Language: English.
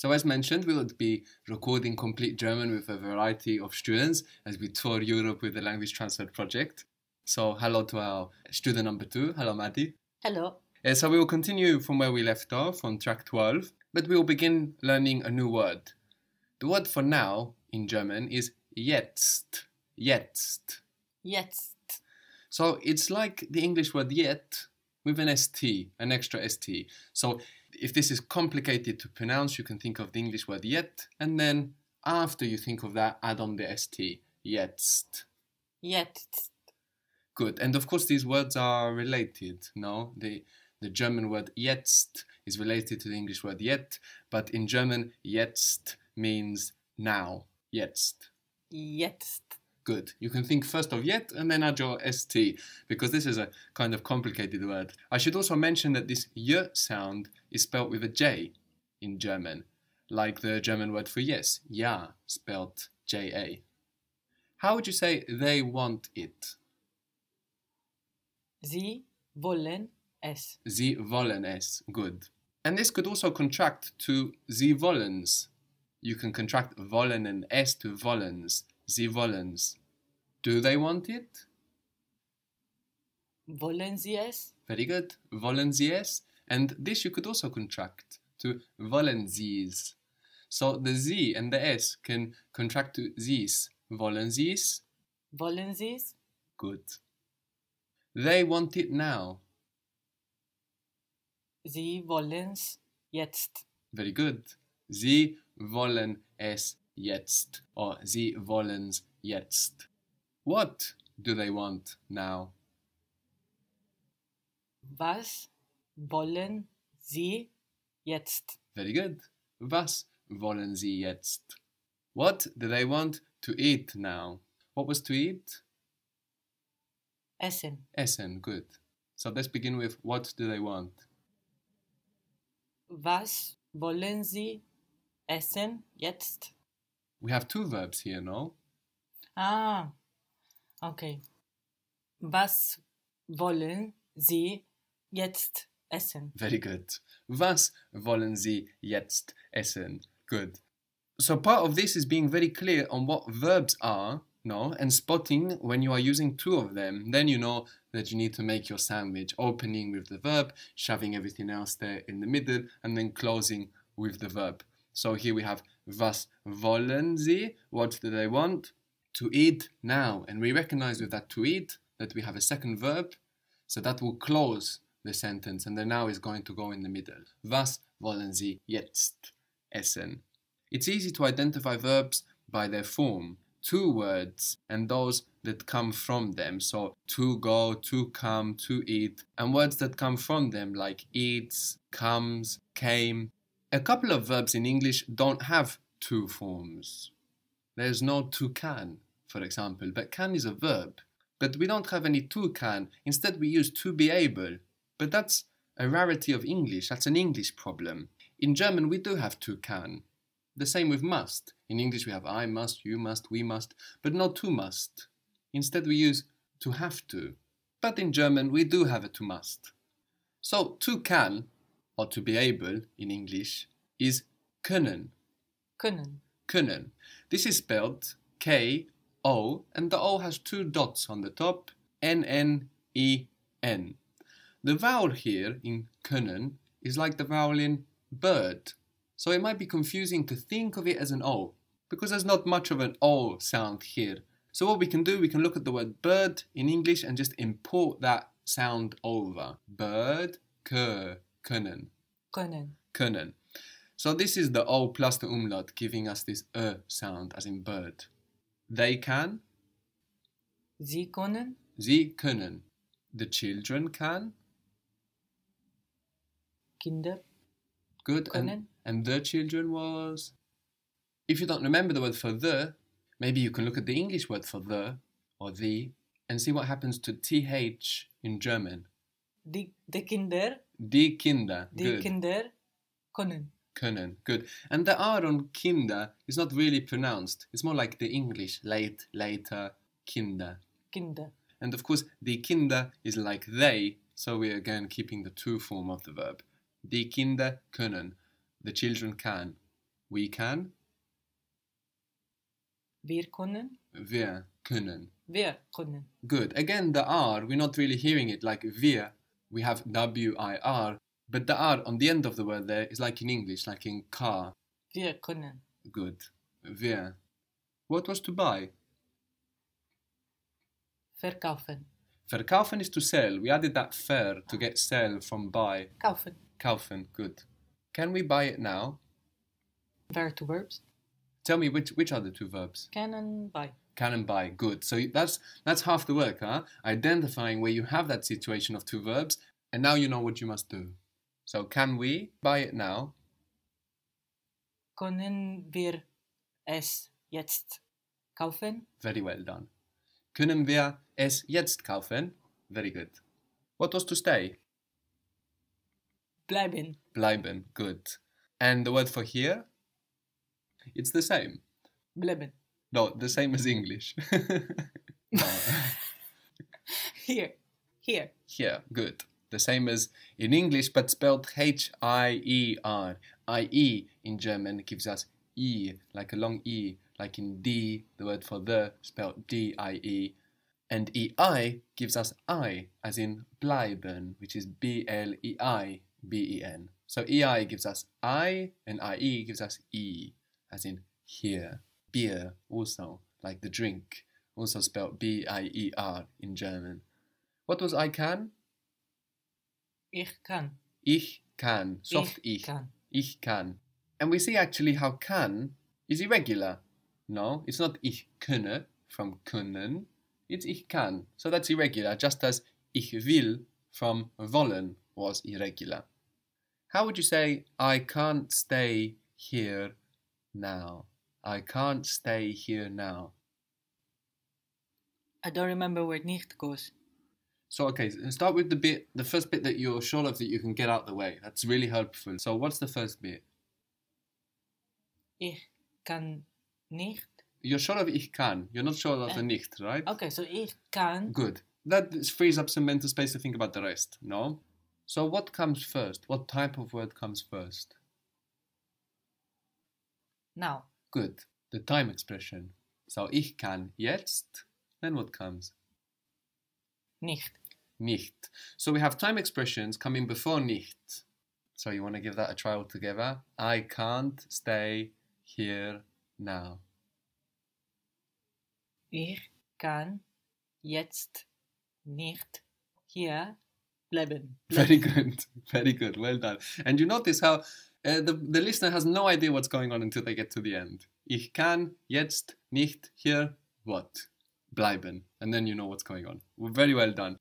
So as mentioned, we will be recording Complete German with a variety of students as we tour Europe with the Language Transfer Project. So hello to our student number two. Hello, Maddie. Hello. Yeah, uh, so we will continue from where we left off on track 12, but we will begin learning a new word. The word for now in German is jetzt. Jetzt. Jetzt. So it's like the English word yet with an st, an extra st. So if this is complicated to pronounce, you can think of the English word yet, and then after you think of that, add on the st, jetzt. Jetzt. Good. And of course, these words are related, no? The, the German word jetzt is related to the English word yet, but in German, jetzt means now. Jetzt. Jetzt good. You can think first of yet and then add your st, because this is a kind of complicated word. I should also mention that this "y" sound is spelled with a j in German, like the German word for yes, ja, spelled ja. How would you say they want it? Sie wollen es. Sie wollen es. Good. And this could also contract to sie wollens. You can contract wollen and s to wollens. Sie wollens. Do they want it? Wollen sie es? Very good. Wollen sie es? And this you could also contract to wollen sie's. So the z and the s can contract to sie's. Wollen sie's? Wollen sie's? Good. They want it now. Sie wollen's jetzt. Very good. Sie wollen es jetzt. Or sie wollen's jetzt. What do they want now? Was wollen Sie jetzt? Very good. Was wollen Sie jetzt? What do they want to eat now? What was to eat? Essen. Essen, good. So let's begin with what do they want? Was wollen Sie essen jetzt? We have two verbs here, no? Ah, Okay. Was wollen Sie jetzt essen? Very good. Was wollen Sie jetzt essen? Good. So part of this is being very clear on what verbs are, no, and spotting when you are using two of them. Then you know that you need to make your sandwich, opening with the verb, shoving everything else there in the middle, and then closing with the verb. So here we have was wollen sie? What do they want? to eat now. And we recognize with that to eat that we have a second verb, so that will close the sentence, and the now is going to go in the middle. Was wollen Sie jetzt essen? It's easy to identify verbs by their form, two words, and those that come from them. So to go, to come, to eat, and words that come from them like eats, comes, came. A couple of verbs in English don't have two forms. There's no to can, for example, but can is a verb. But we don't have any to can, instead we use to be able. But that's a rarity of English, that's an English problem. In German we do have to can. The same with must. In English we have I must, you must, we must, but not to must. Instead we use to have to. But in German we do have a to must. So to can, or to be able in English, is können. Können. Können. This is spelled K O, and the O has two dots on the top, N, N, E, N. The vowel here in können is like the vowel in bird, so it might be confusing to think of it as an O, because there's not much of an O sound here. So what we can do, we can look at the word bird in English and just import that sound over. Bird, kö, können. Können. Können. So this is the O plus the umlaut giving us this ö sound as in bird. They can. Sie können. Sie können. The children can. Kinder. Good. Können. And, and the children was. If you don't remember the word for the, maybe you can look at the English word for the or the and see what happens to th in German. Die, die Kinder. Die Kinder. Die Good. Kinder können können. Good. And the R on Kinder is not really pronounced. It's more like the English late, later, Kinder. Kinder. And of course, the Kinder is like they, so we're again keeping the true form of the verb. Die Kinder können. The children can. We can. Wir können. Wir können. Wir können. Good. Again, the R, we're not really hearing it like wir. We have W-I-R, but the R on the end of the word there is like in English, like in car. Wir können. Good. Wir. What was to buy? Verkaufen. Verkaufen is to sell. We added that fer to get sell from buy. Kaufen. Kaufen. Good. Can we buy it now? There are two verbs. Tell me which which are the two verbs? Can and buy. Can and buy. Good. So that's that's half the work, huh? Identifying where you have that situation of two verbs, and now you know what you must do. So can we buy it now? Können wir es jetzt kaufen? Very well done. Können wir es jetzt kaufen? Very good. What was to stay? Bleiben. Bleiben, good. And the word for here? It's the same. Bleiben. No, the same as English. here. Here. Here, good the same as in English, but spelled H-I-E-R. I-E in German gives us E, like a long E, like in D, the word for the, spelled D-I-E. And E-I gives us I, as in bleiben, which is B-L-E-I, B-E-N. So E-I gives us I, and I-E gives us E, as in here. Beer, also, like the drink, also spelled B-I-E-R in German. What was I can? Ich kann. Ich kann. Soft ich. Ich Ich kann. And we see actually how can is irregular. No, it's not ich könne from können. It's ich kann. So that's irregular, just as ich will from wollen was irregular. How would you say, I can't stay here now? I can't stay here now. I don't remember where nicht goes. So okay, start with the bit, the first bit that you're sure of that you can get out the way. That's really helpful. So what's the first bit? Ich kann nicht. You're sure of ich kann. You're not sure of the eh. nicht, right? Okay, so ich kann. Good. That frees up some mental space to think about the rest. No. So what comes first? What type of word comes first? Now. Good. The time expression. So ich kann jetzt. Then what comes? Nicht nicht. So we have time expressions coming before nicht. So you want to give that a try together? I can't stay here now. Ich kann jetzt nicht hier bleiben. Very good. Very good. Well done. And you notice how uh, the, the listener has no idea what's going on until they get to the end. Ich kann jetzt nicht hier what? Bleiben. And then you know what's going on. Very well done.